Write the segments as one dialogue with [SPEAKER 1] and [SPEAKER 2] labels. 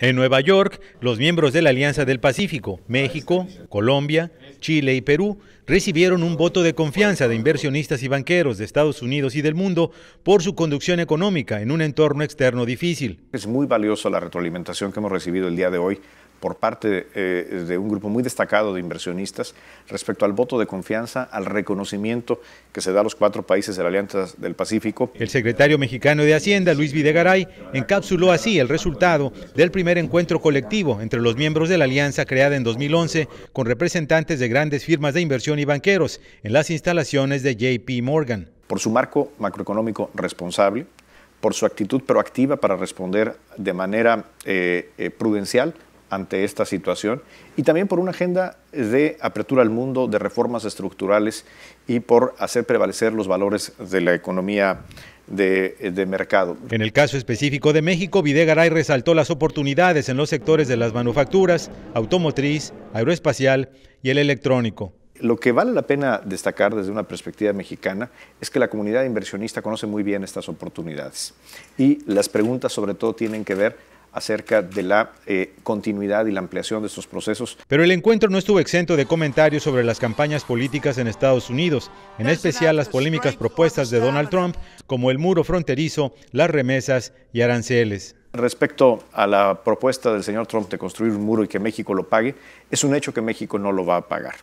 [SPEAKER 1] En Nueva York, los miembros de la Alianza del Pacífico, México, Colombia, Chile y Perú recibieron un voto de confianza de inversionistas y banqueros de Estados Unidos y del mundo por su conducción económica en un
[SPEAKER 2] entorno externo difícil. Es muy valioso la retroalimentación que hemos recibido el día de hoy por parte eh, de un grupo muy destacado de inversionistas respecto al voto de confianza, al reconocimiento que se da a los cuatro países de la Alianza del Pacífico. El secretario mexicano de Hacienda, Luis
[SPEAKER 1] Videgaray, encapsuló así el resultado del primer encuentro colectivo entre los miembros de la alianza creada en 2011 con representantes de grandes firmas de inversión y banqueros en las
[SPEAKER 2] instalaciones de JP Morgan. Por su marco macroeconómico responsable, por su actitud proactiva para responder de manera eh, eh, prudencial ante esta situación y también por una agenda de apertura al mundo, de reformas estructurales y por hacer prevalecer los valores de la economía de, mercado. En el
[SPEAKER 1] caso específico de México, Videgaray resaltó las oportunidades en los sectores de las manufacturas, automotriz, aeroespacial y el electrónico.
[SPEAKER 2] Lo que vale la pena destacar desde una perspectiva mexicana es que la comunidad inversionista conoce muy bien estas oportunidades y las preguntas sobre todo tienen que ver acerca de la eh, continuidad y la ampliación de estos procesos.
[SPEAKER 1] Pero el encuentro no estuvo exento de comentarios sobre las campañas políticas en Estados Unidos, en especial las polémicas propuestas de Donald Trump, como el muro fronterizo, las remesas
[SPEAKER 2] y aranceles. Respecto a la propuesta del señor Trump de construir un muro y que México lo pague, es un hecho que México no lo va a pagar.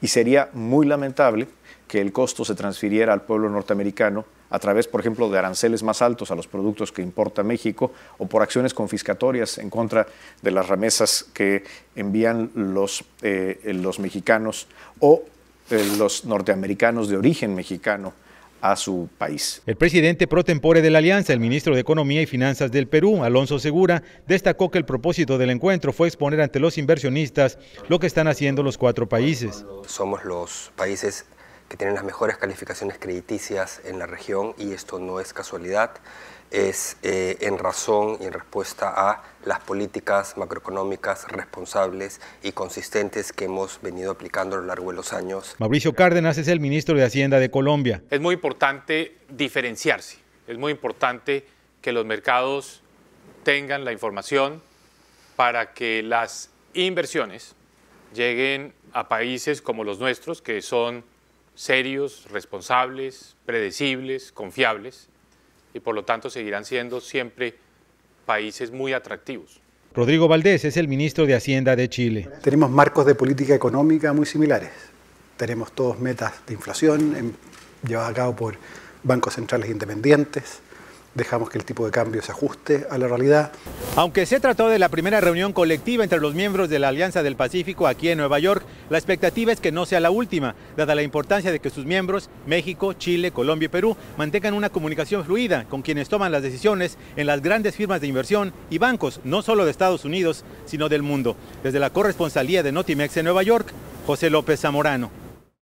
[SPEAKER 2] Y sería muy lamentable que el costo se transfiriera al pueblo norteamericano a través, por ejemplo, de aranceles más altos a los productos que importa México o por acciones confiscatorias en contra de las remesas que envían los, eh, los mexicanos o eh, los norteamericanos de origen mexicano a su país.
[SPEAKER 1] El presidente pro tempore de la alianza, el ministro de Economía y Finanzas del Perú, Alonso Segura, destacó que el propósito del encuentro fue exponer ante los inversionistas lo que están haciendo los cuatro países. Somos los países que tienen las mejores calificaciones crediticias en la región y esto no es casualidad, es eh, en razón y en respuesta a las políticas macroeconómicas responsables y consistentes que hemos venido aplicando a lo largo de los años. Mauricio Cárdenas es el ministro de Hacienda de Colombia. Es muy importante diferenciarse, es muy importante que los mercados tengan la información para que las inversiones lleguen a países como los nuestros, que son serios, responsables, predecibles, confiables y por lo tanto seguirán siendo siempre países muy atractivos. Rodrigo Valdés es el ministro de Hacienda de Chile. Tenemos marcos de política económica muy similares. Tenemos todos metas de inflación llevadas a cabo por bancos centrales independientes, dejamos que el tipo de cambio se ajuste a la realidad. Aunque se trató de la primera reunión colectiva entre los miembros de la Alianza del Pacífico aquí en Nueva York, la expectativa es que no sea la última, dada la importancia de que sus miembros, México, Chile, Colombia y Perú, mantengan una comunicación fluida con quienes toman las decisiones en las grandes firmas de inversión y bancos, no solo de Estados Unidos, sino del mundo. Desde la corresponsalía de Notimex en Nueva York, José López Zamorano.